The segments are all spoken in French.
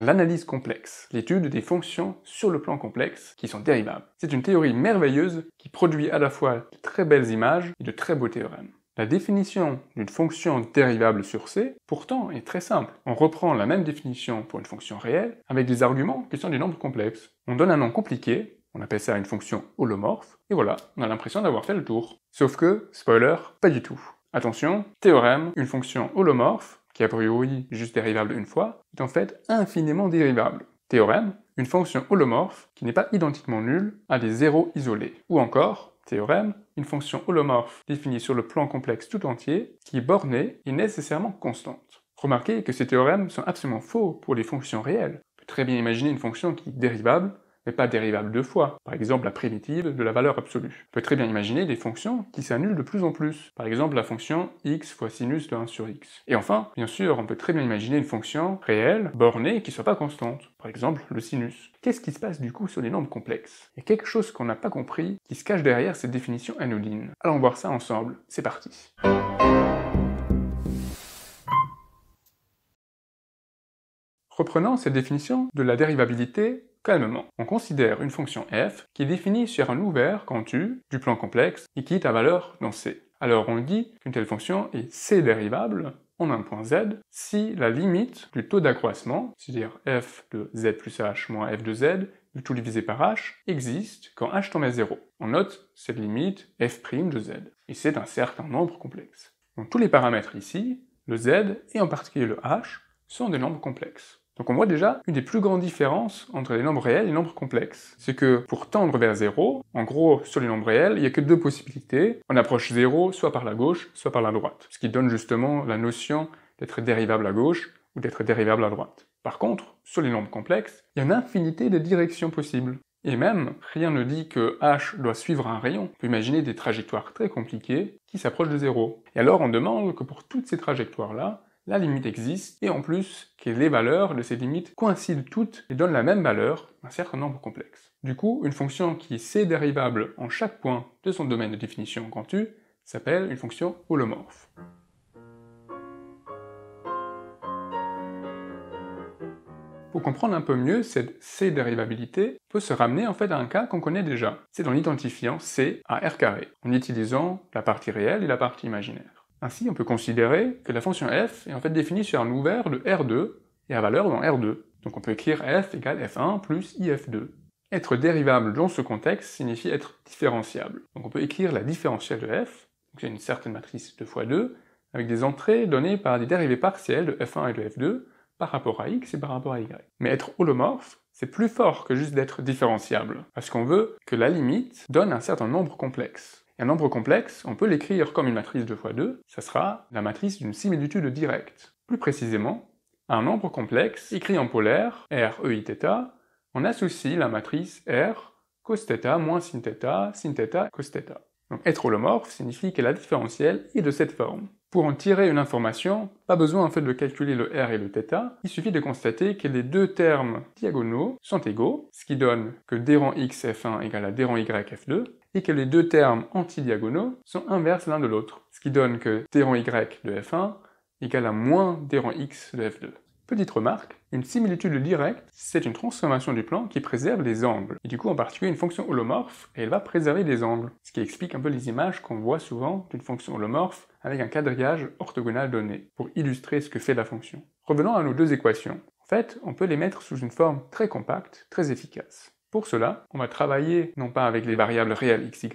L'analyse complexe, l'étude des fonctions sur le plan complexe qui sont dérivables. C'est une théorie merveilleuse qui produit à la fois de très belles images et de très beaux théorèmes. La définition d'une fonction dérivable sur C, pourtant, est très simple. On reprend la même définition pour une fonction réelle avec des arguments qui sont des nombres complexes. On donne un nom compliqué, on appelle ça une fonction holomorphe, et voilà, on a l'impression d'avoir fait le tour. Sauf que, spoiler, pas du tout. Attention, théorème, une fonction holomorphe qui a priori juste dérivable une fois, est en fait infiniment dérivable. Théorème, une fonction holomorphe qui n'est pas identiquement nulle a des zéros isolés. Ou encore, théorème, une fonction holomorphe définie sur le plan complexe tout entier, qui est bornée et nécessairement constante. Remarquez que ces théorèmes sont absolument faux pour les fonctions réelles. On peut très bien imaginer une fonction qui est dérivable, pas dérivable deux fois. Par exemple, la primitive de la valeur absolue. On peut très bien imaginer des fonctions qui s'annulent de plus en plus. Par exemple, la fonction x fois sinus de 1 sur x. Et enfin, bien sûr, on peut très bien imaginer une fonction réelle, bornée, qui soit pas constante. Par exemple, le sinus. Qu'est-ce qui se passe du coup sur les nombres complexes Il y a quelque chose qu'on n'a pas compris qui se cache derrière cette définition anodine. Allons voir ça ensemble. C'est parti. Reprenons cette définition de la dérivabilité calmement. On considère une fonction f qui est définie sur un ouvert quand u du plan complexe et qui est à valeur dans c. Alors on dit qu'une telle fonction est c dérivable en un point z si la limite du taux d'accroissement, c'est-à-dire f de z plus h moins f de z, du tout divisé par h, existe quand h tombe à 0. On note cette limite f' de z, et c'est un certain nombre complexe. Donc tous les paramètres ici, le z et en particulier le h, sont des nombres complexes. Donc on voit déjà une des plus grandes différences entre les nombres réels et les nombres complexes. C'est que pour tendre vers 0, en gros sur les nombres réels, il n'y a que deux possibilités. On approche 0 soit par la gauche, soit par la droite. Ce qui donne justement la notion d'être dérivable à gauche ou d'être dérivable à droite. Par contre, sur les nombres complexes, il y a une infinité de directions possibles. Et même, rien ne dit que h doit suivre un rayon. On peut imaginer des trajectoires très compliquées qui s'approchent de zéro. Et alors on demande que pour toutes ces trajectoires-là, la limite existe, et en plus que les valeurs de ces limites coïncident toutes et donnent la même valeur un certain nombre complexe. Du coup, une fonction qui est dérivable en chaque point de son domaine de définition quantu s'appelle une fonction holomorphe. Pour comprendre un peu mieux cette C-dérivabilité, peut se ramener en fait à un cas qu'on connaît déjà. C'est en identifiant C à R carré, en utilisant la partie réelle et la partie imaginaire. Ainsi, on peut considérer que la fonction f est en fait définie sur un ouvert de R2 et à valeur dans R2. Donc on peut écrire f égale f1 plus if2. Être dérivable dans ce contexte signifie être différenciable. Donc on peut écrire la différentielle de f, donc c'est une certaine matrice 2 fois 2, avec des entrées données par des dérivés partielles de f1 et de f2 par rapport à x et par rapport à y. Mais être holomorphe, c'est plus fort que juste d'être différenciable, parce qu'on veut que la limite donne un certain nombre complexe un nombre complexe, on peut l'écrire comme une matrice 2 fois 2, ça sera la matrice d'une similitude directe. Plus précisément, un nombre complexe écrit en polaire, R, E, I, θ, on associe la matrice R cos θ moins sin θ, sin θ, cos θ. Donc être holomorphe signifie que la différentielle est de cette forme. Pour en tirer une information, pas besoin en fait de calculer le r et le θ, il suffit de constater que les deux termes diagonaux sont égaux, ce qui donne que d rang x f1 égale à d rang y f2, que les deux termes antidiagonaux sont inverses l'un de l'autre, ce qui donne que d y de f1 égale à moins d x de f2. Petite remarque, une similitude directe, c'est une transformation du plan qui préserve les angles, et du coup en particulier une fonction holomorphe, et elle va préserver les angles, ce qui explique un peu les images qu'on voit souvent d'une fonction holomorphe avec un quadrillage orthogonal donné, pour illustrer ce que fait la fonction. Revenons à nos deux équations. En fait, on peut les mettre sous une forme très compacte, très efficace. Pour cela, on va travailler non pas avec les variables réelles x, y,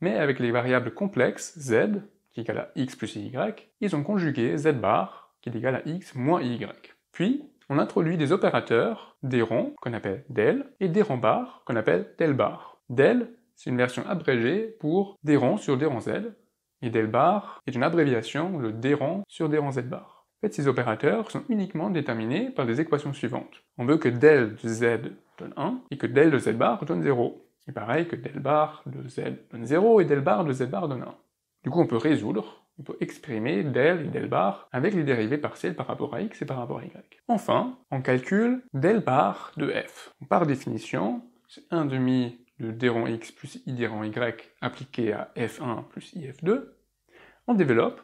mais avec les variables complexes z, qui est égal à x plus y, ils ont conjugué z bar, qui est égal à x moins y. Puis, on introduit des opérateurs, des ronds, qu'on appelle del, et des ronds bar, qu'on appelle del bar. Del, c'est une version abrégée pour des sur des z, et del bar est une abréviation, le des sur des z bar. En fait, ces opérateurs sont uniquement déterminés par des équations suivantes. On veut que del de z donne 1, et que del de z bar donne 0. C'est pareil que del bar de z donne 0 et del bar de z bar donne 1. Du coup, on peut résoudre, on peut exprimer del et del bar avec les dérivées partielles par rapport à x et par rapport à y. Enfin, on calcule del bar de f. Par définition, c'est 1 demi de d x plus i d y appliqué à f1 plus i f 2 On développe,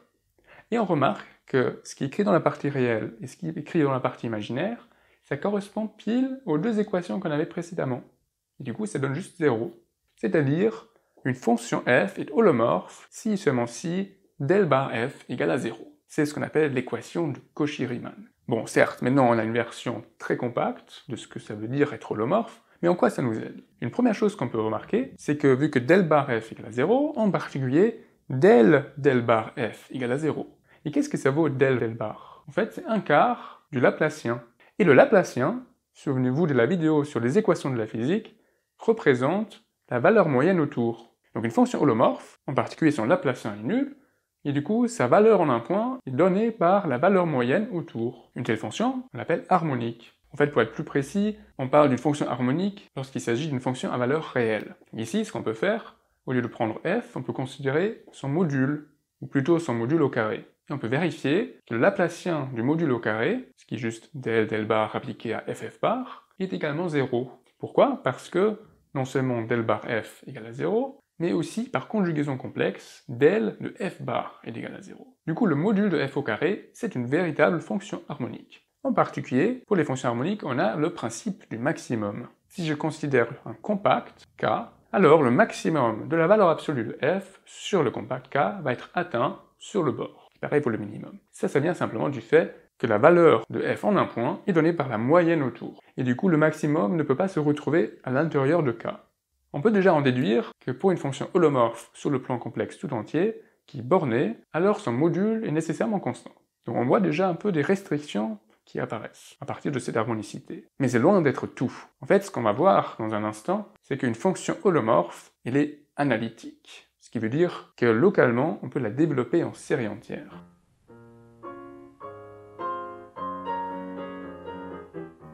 et on remarque que ce qui est écrit dans la partie réelle et ce qui est écrit dans la partie imaginaire ça correspond pile aux deux équations qu'on avait précédemment. Et du coup, ça donne juste 0. C'est-à-dire, une fonction f est holomorphe si seulement si del bar f égale à 0. C'est ce qu'on appelle l'équation de Cauchy-Riemann. Bon, certes, maintenant on a une version très compacte de ce que ça veut dire être holomorphe, mais en quoi ça nous aide Une première chose qu'on peut remarquer, c'est que vu que del bar f égale à 0, en particulier del del bar f égale à 0. Et qu'est-ce que ça vaut del del bar En fait, c'est un quart du Laplacien. Et le Laplacien, souvenez-vous de la vidéo sur les équations de la physique, représente la valeur moyenne autour. Donc une fonction holomorphe, en particulier son Laplacien est nul, et du coup sa valeur en un point est donnée par la valeur moyenne autour. Une telle fonction, on l'appelle harmonique. En fait, pour être plus précis, on parle d'une fonction harmonique lorsqu'il s'agit d'une fonction à valeur réelle. Ici, ce qu'on peut faire, au lieu de prendre f, on peut considérer son module, ou plutôt son module au carré. Et on peut vérifier que l'aplacien du module au carré, ce qui est juste del del bar appliqué à ff bar, est également 0. Pourquoi Parce que non seulement del bar f égal à 0, mais aussi par conjugaison complexe, del de f bar est égal à 0. Du coup, le module de f au carré, c'est une véritable fonction harmonique. En particulier, pour les fonctions harmoniques, on a le principe du maximum. Si je considère un compact, K, alors le maximum de la valeur absolue de f sur le compact K va être atteint sur le bord. Pareil pour le minimum. Ça, ça vient simplement du fait que la valeur de f en un point est donnée par la moyenne autour. Et du coup, le maximum ne peut pas se retrouver à l'intérieur de K. On peut déjà en déduire que pour une fonction holomorphe sur le plan complexe tout entier, qui est bornée, alors son module est nécessairement constant. Donc on voit déjà un peu des restrictions qui apparaissent à partir de cette harmonicité. Mais c'est loin d'être tout. En fait, ce qu'on va voir dans un instant, c'est qu'une fonction holomorphe, elle est analytique, ce qui veut dire que localement, on peut la développer en série entière.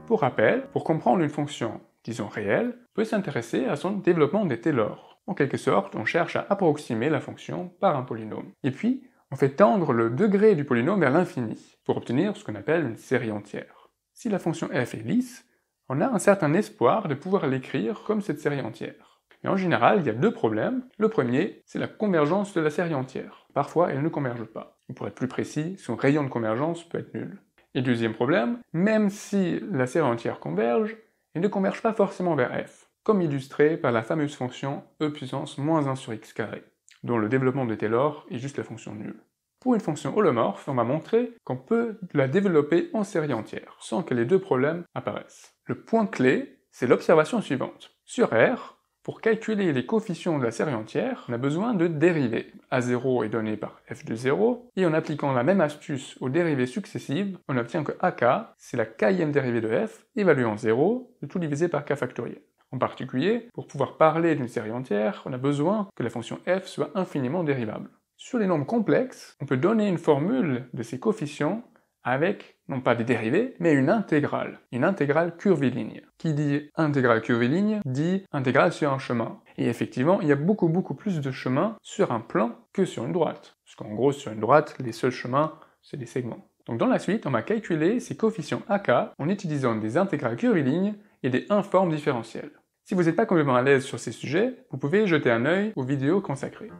Pour rappel, pour comprendre une fonction, disons réelle, on peut s'intéresser à son développement des Taylor. En quelque sorte, on cherche à approximer la fonction par un polynôme. Et puis, on fait tendre le degré du polynôme vers l'infini pour obtenir ce qu'on appelle une série entière. Si la fonction f est lisse, on a un certain espoir de pouvoir l'écrire comme cette série entière. Mais en général, il y a deux problèmes. Le premier, c'est la convergence de la série entière. Parfois, elle ne converge pas. pour être plus précis, son rayon de convergence peut être nul. Et deuxième problème, même si la série entière converge, elle ne converge pas forcément vers f, comme illustré par la fameuse fonction e puissance moins 1 sur x carré dont le développement de Taylor est juste la fonction nulle. Pour une fonction holomorphe, on va montré qu'on peut la développer en série entière, sans que les deux problèmes apparaissent. Le point clé, c'est l'observation suivante. Sur R, pour calculer les coefficients de la série entière, on a besoin de dérivés. A0 est donné par f de 0, et en appliquant la même astuce aux dérivées successives, on obtient que AK, c'est la kème dérivée de f, évaluant en 0, de tout divisé par k factoriel. En particulier, pour pouvoir parler d'une série entière, on a besoin que la fonction f soit infiniment dérivable. Sur les nombres complexes, on peut donner une formule de ces coefficients avec, non pas des dérivés, mais une intégrale, une intégrale curviligne. Qui dit intégrale curviligne dit intégrale sur un chemin. Et effectivement, il y a beaucoup beaucoup plus de chemins sur un plan que sur une droite. Parce qu'en gros, sur une droite, les seuls chemins, c'est des segments. Donc dans la suite, on va calculer ces coefficients AK en utilisant des intégrales curvilignes et des informes différentielles. Si vous n'êtes pas complètement à l'aise sur ces sujets, vous pouvez jeter un œil aux vidéos consacrées.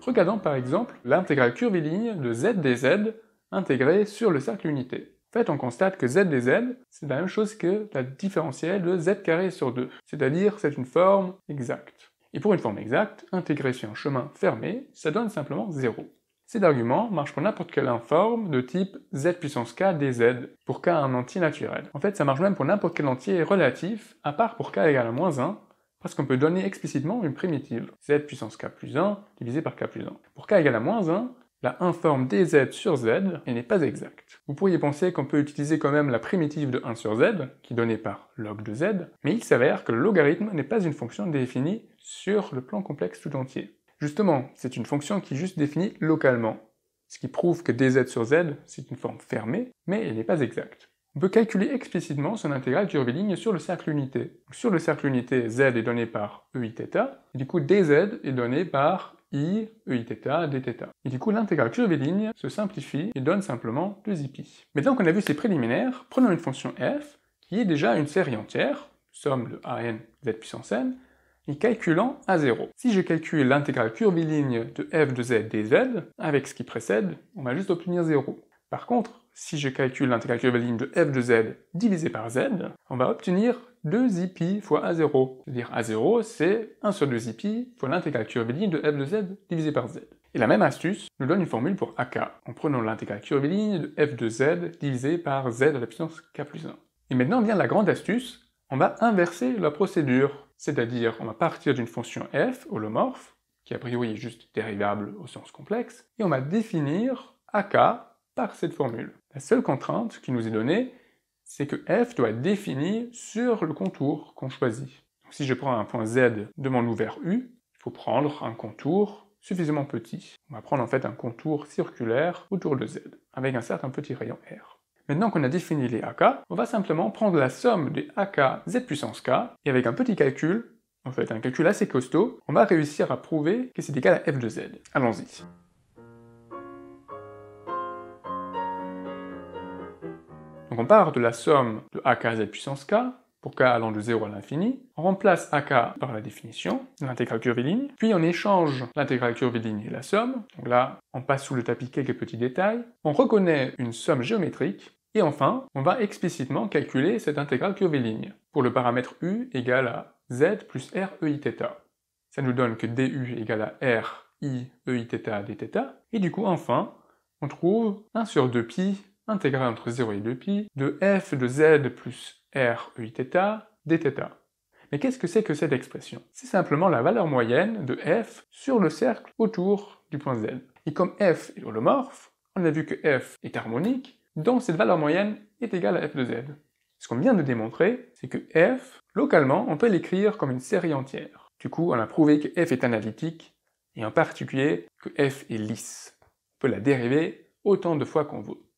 Regardons par exemple l'intégrale curviligne de z dz intégrée sur le cercle unité. En fait, on constate que z dz, c'est la même chose que la différentielle de z carré sur 2, c'est-à-dire c'est une forme exacte. Et pour une forme exacte, intégrée sur un chemin fermé, ça donne simplement 0. Cet argument marche pour n'importe quelle informe de type z puissance k dz pour k un entier naturel. En fait, ça marche même pour n'importe quel entier relatif, à part pour k égale à moins 1, parce qu'on peut donner explicitement une primitive, z puissance k plus 1 divisé par k plus 1. Pour k égale à moins 1, la informe dz sur z n'est pas exacte. Vous pourriez penser qu'on peut utiliser quand même la primitive de 1 sur z, qui est donnée par log de z, mais il s'avère que le logarithme n'est pas une fonction définie sur le plan complexe tout entier. Justement, c'est une fonction qui est juste définie localement, ce qui prouve que dz sur z, c'est une forme fermée, mais elle n'est pas exacte. On peut calculer explicitement son intégrale de sur le cercle unité. Sur le cercle unité, z est donné par eiθ, et du coup dz est donné par i, eiθ, dθ. Et du coup, l'intégrale curviligne se simplifie et donne simplement 2iπ. Maintenant qu'on a vu ces préliminaires, prenons une fonction f, qui est déjà une série entière, somme de a n z puissance n, et calculant a 0. Si je calcule l'intégrale curviligne de f de z dz avec ce qui précède, on va juste obtenir 0. Par contre, si je calcule l'intégrale curviligne de f de z divisé par z, on va obtenir 2 pi fois a0. C'est-à-dire a0, c'est 1 sur 2 pi fois l'intégrale curviligne de f de z divisé par z. Et la même astuce nous donne une formule pour ak, en prenant l'intégrale curviligne de f de z divisé par z à la puissance k plus 1. Et maintenant vient la grande astuce, on va inverser la procédure. C'est-à-dire, on va partir d'une fonction f, holomorphe, qui a priori est juste dérivable au sens complexe, et on va définir ak par cette formule. La seule contrainte qui nous est donnée, c'est que f doit être défini sur le contour qu'on choisit. Donc, si je prends un point z de mon ouvert U, il faut prendre un contour suffisamment petit. On va prendre en fait un contour circulaire autour de z, avec un certain petit rayon R. Maintenant qu'on a défini les AK, on va simplement prendre la somme des AK Z puissance K, et avec un petit calcul, en fait un calcul assez costaud, on va réussir à prouver que c'est égal à f de z. Allons-y. Donc on part de la somme de AK Z puissance K, pour k allant de 0 à l'infini, on remplace AK par la définition de l'intégrale curviligne, puis on échange l'intégrale curviligne et la somme, donc là on passe sous le tapis quelques petits détails, on reconnaît une somme géométrique, et enfin, on va explicitement calculer cette intégrale curviligne pour le paramètre u égale à z plus r e theta. Ça nous donne que du égale à r i e d dθ. Et du coup, enfin, on trouve 1 sur 2pi intégrale entre 0 et 2pi de f de z plus r e d dθ. Mais qu'est-ce que c'est que cette expression C'est simplement la valeur moyenne de f sur le cercle autour du point z. Et comme f est holomorphe, on a vu que f est harmonique, dont cette valeur moyenne est égale à f de z. Ce qu'on vient de démontrer, c'est que f, localement, on peut l'écrire comme une série entière. Du coup, on a prouvé que f est analytique, et en particulier que f est lisse. On peut la dériver autant de fois qu'on veut.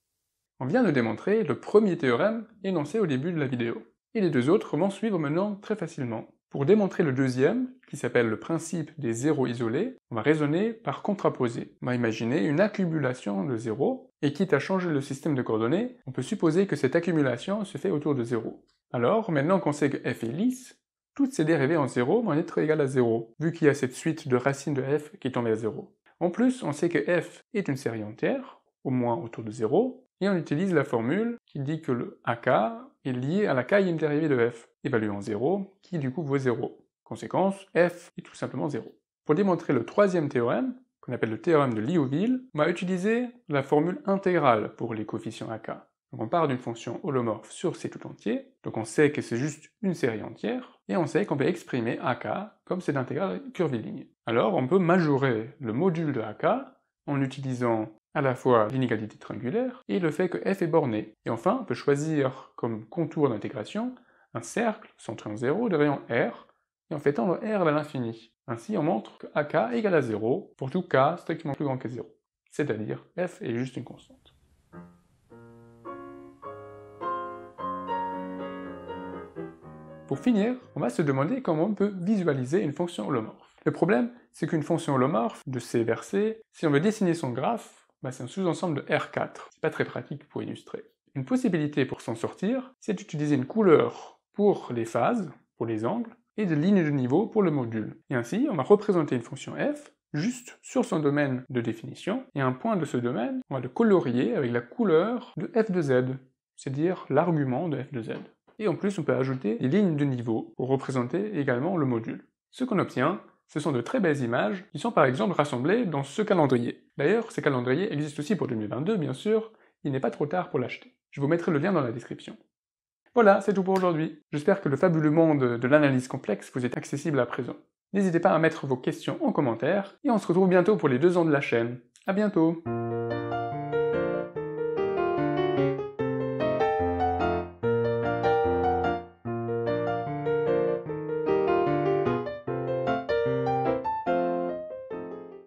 On vient de démontrer le premier théorème énoncé au début de la vidéo, et les deux autres vont suivre maintenant très facilement. Pour démontrer le deuxième, qui s'appelle le principe des zéros isolés, on va raisonner par contraposé. On va imaginer une accumulation de zéros, et quitte à changer le système de coordonnées, on peut supposer que cette accumulation se fait autour de zéro. Alors, maintenant qu'on sait que f est lisse, toutes ses dérivées en zéro vont être égales à zéro, vu qu'il y a cette suite de racines de f qui tombe à zéro. En plus, on sait que f est une série entière, au moins autour de zéro, et on utilise la formule qui dit que le AK est lié à la kème dérivée de f. Évaluant 0, qui du coup vaut 0. Conséquence, f est tout simplement 0. Pour démontrer le troisième théorème, qu'on appelle le théorème de Liouville, on va utiliser la formule intégrale pour les coefficients AK. Donc on part d'une fonction holomorphe sur C tout entier, donc on sait que c'est juste une série entière, et on sait qu'on peut exprimer AK comme cette intégrale curviligne. Alors on peut majorer le module de AK en utilisant à la fois l'inégalité triangulaire et le fait que f est borné. Et enfin, on peut choisir comme contour d'intégration un cercle centré en 0 de rayon R et en fait tendre R vers l'infini. Ainsi, on montre que AK égale égal à 0 pour tout K strictement plus grand que 0, c'est-à-dire F est juste une constante. Pour finir, on va se demander comment on peut visualiser une fonction holomorphe. Le problème, c'est qu'une fonction holomorphe de C vers C, si on veut dessiner son graphe, bah, c'est un sous-ensemble de R4. C'est pas très pratique pour illustrer. Une possibilité pour s'en sortir, c'est d'utiliser une couleur pour les phases, pour les angles, et de lignes de niveau pour le module. Et ainsi, on va représenter une fonction f juste sur son domaine de définition, et un point de ce domaine, on va le colorier avec la couleur de f de z, c'est-à-dire l'argument de f de z. Et en plus, on peut ajouter des lignes de niveau pour représenter également le module. Ce qu'on obtient, ce sont de très belles images qui sont par exemple rassemblées dans ce calendrier. D'ailleurs, ce calendrier existe aussi pour 2022, bien sûr, il n'est pas trop tard pour l'acheter. Je vous mettrai le lien dans la description. Voilà, c'est tout pour aujourd'hui. J'espère que le fabuleux monde de l'analyse complexe vous est accessible à présent. N'hésitez pas à mettre vos questions en commentaire, et on se retrouve bientôt pour les deux ans de la chaîne. À bientôt